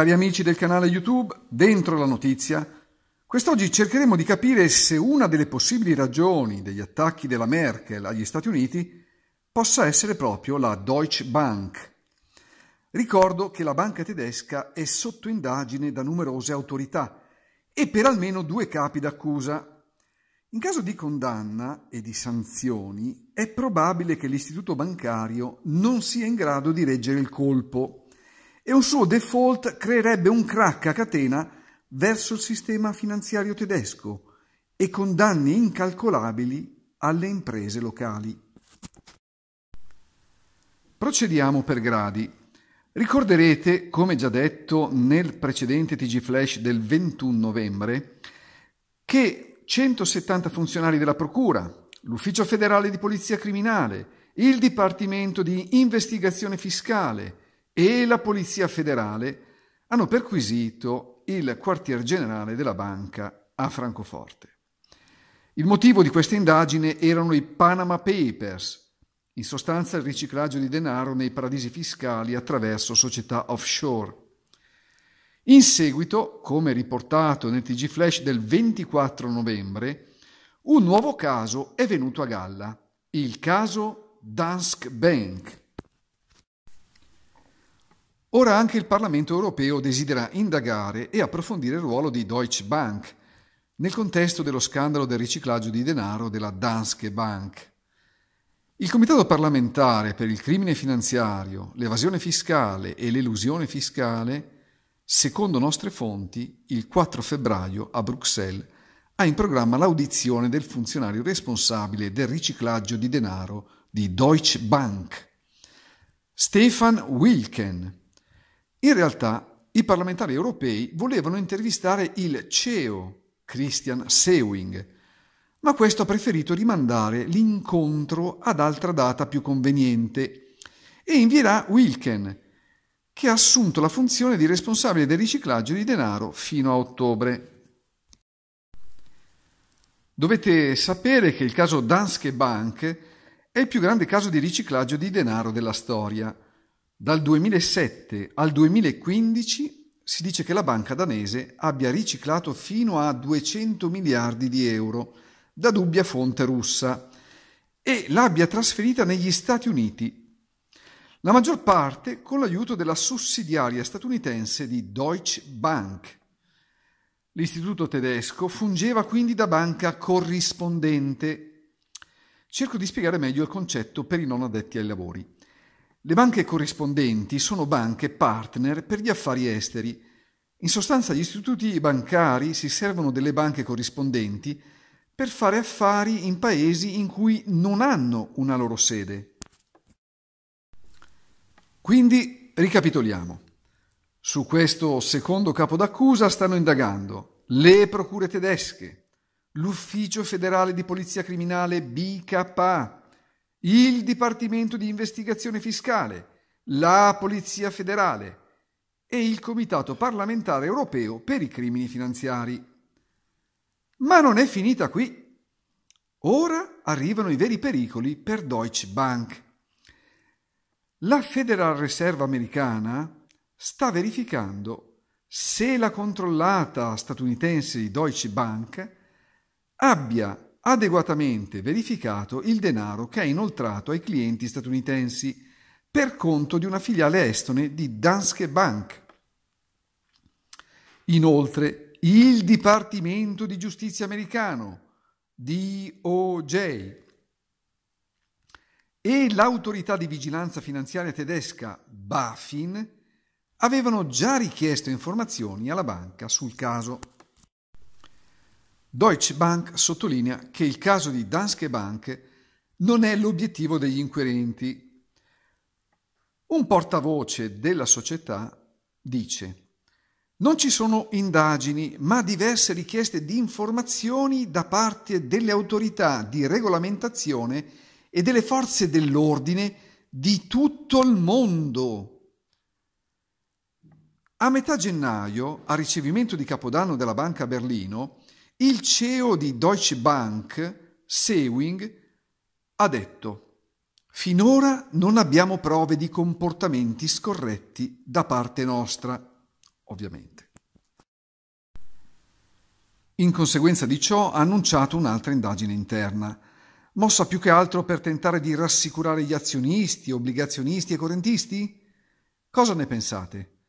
Cari amici del canale YouTube, dentro la notizia, quest'oggi cercheremo di capire se una delle possibili ragioni degli attacchi della Merkel agli Stati Uniti possa essere proprio la Deutsche Bank. Ricordo che la banca tedesca è sotto indagine da numerose autorità e per almeno due capi d'accusa. In caso di condanna e di sanzioni è probabile che l'istituto bancario non sia in grado di reggere il colpo e un suo default creerebbe un crack a catena verso il sistema finanziario tedesco e con danni incalcolabili alle imprese locali. Procediamo per gradi. Ricorderete, come già detto nel precedente TG Flash del 21 novembre, che 170 funzionari della Procura, l'Ufficio federale di polizia criminale, il Dipartimento di investigazione fiscale, e la Polizia Federale hanno perquisito il quartier generale della banca a Francoforte. Il motivo di questa indagine erano i Panama Papers, in sostanza il riciclaggio di denaro nei paradisi fiscali attraverso società offshore. In seguito, come riportato nel TG Flash del 24 novembre, un nuovo caso è venuto a galla, il caso Dansk Bank. Ora anche il Parlamento europeo desidera indagare e approfondire il ruolo di Deutsche Bank nel contesto dello scandalo del riciclaggio di denaro della Danske Bank. Il Comitato parlamentare per il crimine finanziario, l'evasione fiscale e l'elusione fiscale, secondo nostre fonti, il 4 febbraio a Bruxelles ha in programma l'audizione del funzionario responsabile del riciclaggio di denaro di Deutsche Bank, Stefan Wilken, in realtà i parlamentari europei volevano intervistare il CEO Christian Sewing, ma questo ha preferito rimandare l'incontro ad altra data più conveniente e invierà Wilken, che ha assunto la funzione di responsabile del riciclaggio di denaro fino a ottobre. Dovete sapere che il caso Danske Bank è il più grande caso di riciclaggio di denaro della storia. Dal 2007 al 2015 si dice che la banca danese abbia riciclato fino a 200 miliardi di euro da dubbia fonte russa e l'abbia trasferita negli Stati Uniti, la maggior parte con l'aiuto della sussidiaria statunitense di Deutsche Bank. L'istituto tedesco fungeva quindi da banca corrispondente. Cerco di spiegare meglio il concetto per i non addetti ai lavori. Le banche corrispondenti sono banche partner per gli affari esteri. In sostanza gli istituti bancari si servono delle banche corrispondenti per fare affari in paesi in cui non hanno una loro sede. Quindi ricapitoliamo. Su questo secondo capo d'accusa stanno indagando le procure tedesche, l'Ufficio federale di polizia criminale BKA, il Dipartimento di Investigazione Fiscale, la Polizia Federale e il Comitato parlamentare europeo per i crimini finanziari. Ma non è finita qui. Ora arrivano i veri pericoli per Deutsche Bank. La Federal Reserve americana sta verificando se la controllata statunitense di Deutsche Bank abbia adeguatamente verificato il denaro che ha inoltrato ai clienti statunitensi per conto di una filiale estone di Danske Bank. Inoltre, il Dipartimento di Giustizia americano, DOJ, e l'autorità di vigilanza finanziaria tedesca, BaFin, avevano già richiesto informazioni alla banca sul caso. Deutsche Bank sottolinea che il caso di Danske Bank non è l'obiettivo degli inquirenti. Un portavoce della società dice non ci sono indagini, ma diverse richieste di informazioni da parte delle autorità di regolamentazione e delle forze dell'ordine di tutto il mondo. A metà gennaio, a ricevimento di Capodanno della Banca a Berlino, il CEO di Deutsche Bank, Sewing, ha detto Finora non abbiamo prove di comportamenti scorretti da parte nostra, ovviamente. In conseguenza di ciò ha annunciato un'altra indagine interna, mossa più che altro per tentare di rassicurare gli azionisti, obbligazionisti e correntisti? Cosa ne pensate?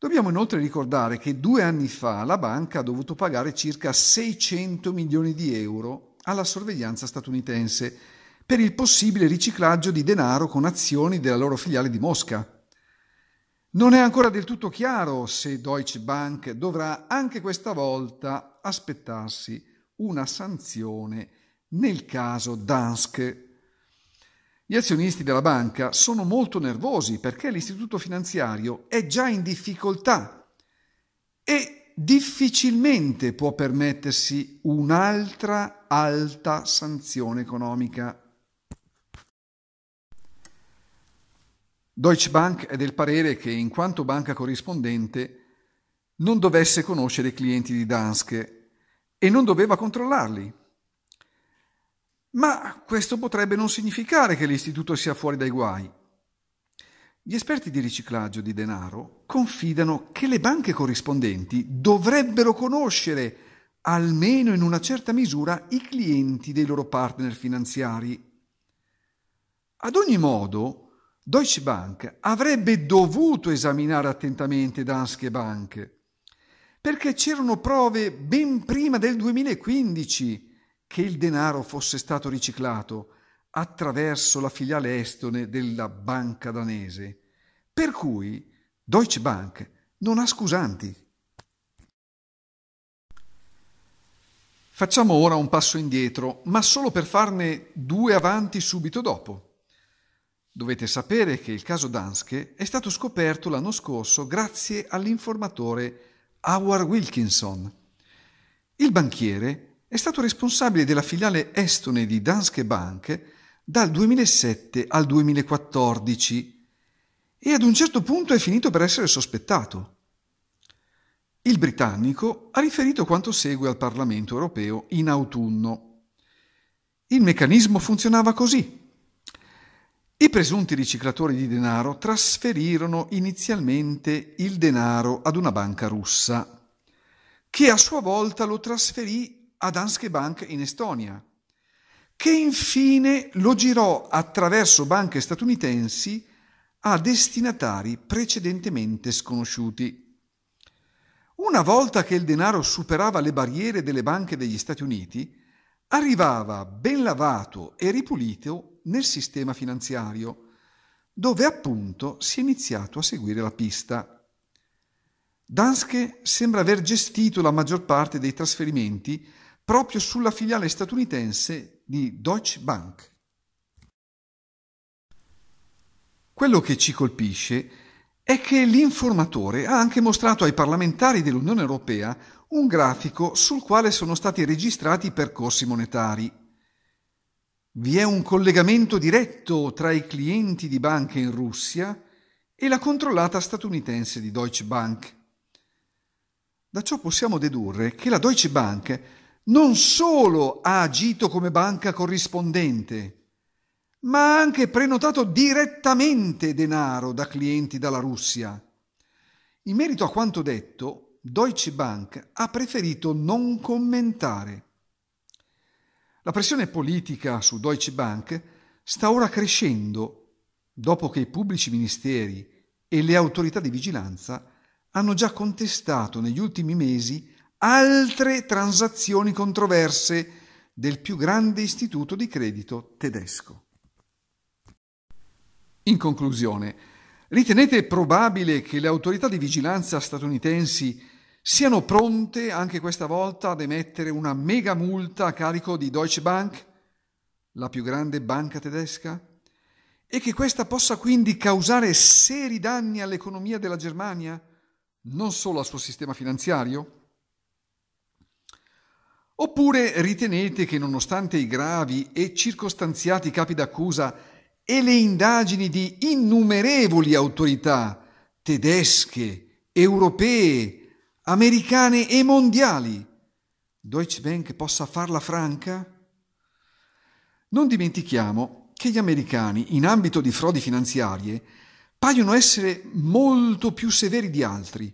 Dobbiamo inoltre ricordare che due anni fa la banca ha dovuto pagare circa 600 milioni di euro alla sorveglianza statunitense per il possibile riciclaggio di denaro con azioni della loro filiale di Mosca. Non è ancora del tutto chiaro se Deutsche Bank dovrà anche questa volta aspettarsi una sanzione nel caso Dansk gli azionisti della banca sono molto nervosi perché l'istituto finanziario è già in difficoltà e difficilmente può permettersi un'altra alta sanzione economica. Deutsche Bank è del parere che, in quanto banca corrispondente, non dovesse conoscere i clienti di Danske e non doveva controllarli ma questo potrebbe non significare che l'istituto sia fuori dai guai. Gli esperti di riciclaggio di denaro confidano che le banche corrispondenti dovrebbero conoscere, almeno in una certa misura, i clienti dei loro partner finanziari. Ad ogni modo, Deutsche Bank avrebbe dovuto esaminare attentamente Danske Bank, perché c'erano prove ben prima del 2015 che il denaro fosse stato riciclato attraverso la filiale estone della banca danese, per cui Deutsche Bank non ha scusanti. Facciamo ora un passo indietro, ma solo per farne due avanti subito dopo. Dovete sapere che il caso Danske è stato scoperto l'anno scorso grazie all'informatore Howard Wilkinson. Il banchiere è stato responsabile della filiale estone di Danske Bank dal 2007 al 2014 e ad un certo punto è finito per essere sospettato. Il britannico ha riferito quanto segue al Parlamento europeo in autunno. Il meccanismo funzionava così. I presunti riciclatori di denaro trasferirono inizialmente il denaro ad una banca russa, che a sua volta lo trasferì a Danske Bank in Estonia, che infine lo girò attraverso banche statunitensi a destinatari precedentemente sconosciuti. Una volta che il denaro superava le barriere delle banche degli Stati Uniti, arrivava ben lavato e ripulito nel sistema finanziario, dove appunto si è iniziato a seguire la pista. Danske sembra aver gestito la maggior parte dei trasferimenti proprio sulla filiale statunitense di Deutsche Bank. Quello che ci colpisce è che l'informatore ha anche mostrato ai parlamentari dell'Unione Europea un grafico sul quale sono stati registrati i percorsi monetari. Vi è un collegamento diretto tra i clienti di banche in Russia e la controllata statunitense di Deutsche Bank. Da ciò possiamo dedurre che la Deutsche Bank non solo ha agito come banca corrispondente, ma ha anche prenotato direttamente denaro da clienti dalla Russia. In merito a quanto detto, Deutsche Bank ha preferito non commentare. La pressione politica su Deutsche Bank sta ora crescendo dopo che i pubblici ministeri e le autorità di vigilanza hanno già contestato negli ultimi mesi altre transazioni controverse del più grande istituto di credito tedesco. In conclusione, ritenete probabile che le autorità di vigilanza statunitensi siano pronte anche questa volta ad emettere una mega multa a carico di Deutsche Bank, la più grande banca tedesca, e che questa possa quindi causare seri danni all'economia della Germania, non solo al suo sistema finanziario? Oppure ritenete che nonostante i gravi e circostanziati capi d'accusa e le indagini di innumerevoli autorità tedesche, europee, americane e mondiali, Deutsche Bank possa farla franca? Non dimentichiamo che gli americani in ambito di frodi finanziarie paiono essere molto più severi di altri,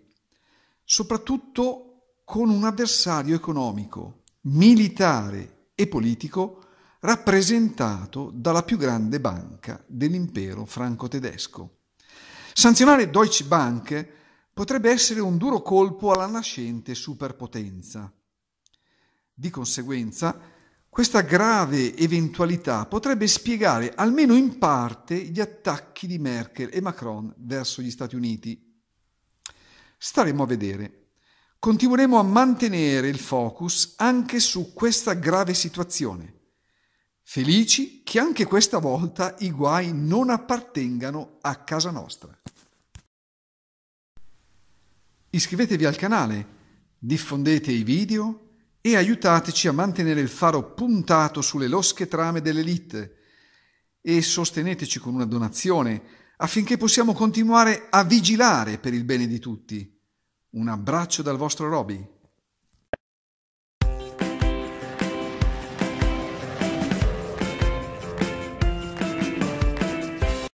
soprattutto con un avversario economico militare e politico rappresentato dalla più grande banca dell'impero franco-tedesco. Sanzionare Deutsche Bank potrebbe essere un duro colpo alla nascente superpotenza. Di conseguenza, questa grave eventualità potrebbe spiegare almeno in parte gli attacchi di Merkel e Macron verso gli Stati Uniti. Staremo a vedere continueremo a mantenere il focus anche su questa grave situazione, felici che anche questa volta i guai non appartengano a casa nostra. Iscrivetevi al canale, diffondete i video e aiutateci a mantenere il faro puntato sulle losche trame dell'elite e sosteneteci con una donazione affinché possiamo continuare a vigilare per il bene di tutti un abbraccio dal vostro Roby.